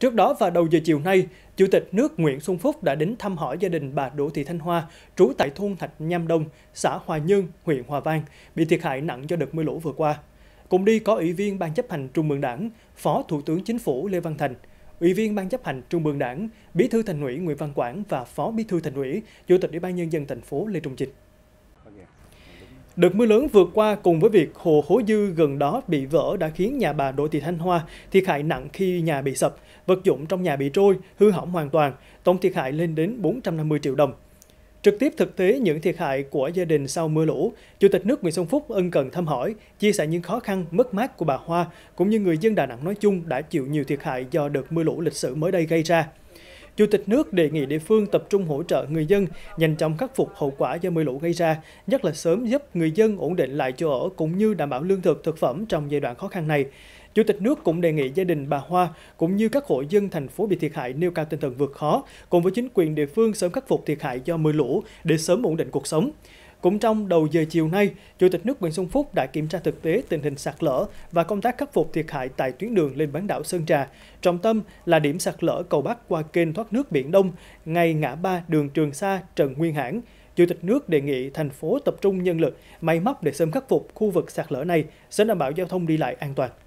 Trước đó vào đầu giờ chiều nay, Chủ tịch nước Nguyễn Xuân Phúc đã đến thăm hỏi gia đình bà Đỗ Thị Thanh Hoa, trú tại thôn Thạch Nham Đông, xã Hòa Nhơn, huyện Hòa Vang, bị thiệt hại nặng do đợt mưa lũ vừa qua. Cùng đi có Ủy viên Ban chấp hành Trung ương Đảng, Phó Thủ tướng Chính phủ Lê Văn Thành, Ủy viên Ban chấp hành Trung ương Đảng, Bí thư Thành ủy Nguyễn Văn Quảng và Phó Bí thư Thành ủy, Chủ tịch Ủy ban nhân dân thành phố Lê Trung Chính. Đợt mưa lớn vừa qua cùng với việc hồ Hố Dư gần đó bị vỡ đã khiến nhà bà Đỗ Thị Thanh Hoa thiệt hại nặng khi nhà bị sập, vật dụng trong nhà bị trôi, hư hỏng hoàn toàn, tổng thiệt hại lên đến 450 triệu đồng. Trực tiếp thực tế những thiệt hại của gia đình sau mưa lũ, Chủ tịch nước Nguyễn Xuân Phúc ân cần thăm hỏi, chia sẻ những khó khăn, mất mát của bà Hoa cũng như người dân Đà Nẵng nói chung đã chịu nhiều thiệt hại do đợt mưa lũ lịch sử mới đây gây ra. Chủ tịch nước đề nghị địa phương tập trung hỗ trợ người dân nhanh chóng khắc phục hậu quả do mưa lũ gây ra, nhất là sớm giúp người dân ổn định lại chỗ ở cũng như đảm bảo lương thực thực phẩm trong giai đoạn khó khăn này. Chủ tịch nước cũng đề nghị gia đình bà Hoa cũng như các hộ dân thành phố bị thiệt hại nêu cao tinh thần vượt khó, cùng với chính quyền địa phương sớm khắc phục thiệt hại do mưa lũ để sớm ổn định cuộc sống. Cũng trong đầu giờ chiều nay, Chủ tịch nước Nguyễn Xuân Phúc đã kiểm tra thực tế tình hình sạt lở và công tác khắc phục thiệt hại tại tuyến đường lên bán đảo Sơn Trà. Trọng tâm là điểm sạt lở cầu Bắc qua kênh thoát nước Biển Đông, ngay ngã ba đường Trường Sa Trần Nguyên Hãn. Chủ tịch nước đề nghị thành phố tập trung nhân lực, máy móc để sớm khắc phục khu vực sạt lở này, sớm đảm bảo giao thông đi lại an toàn.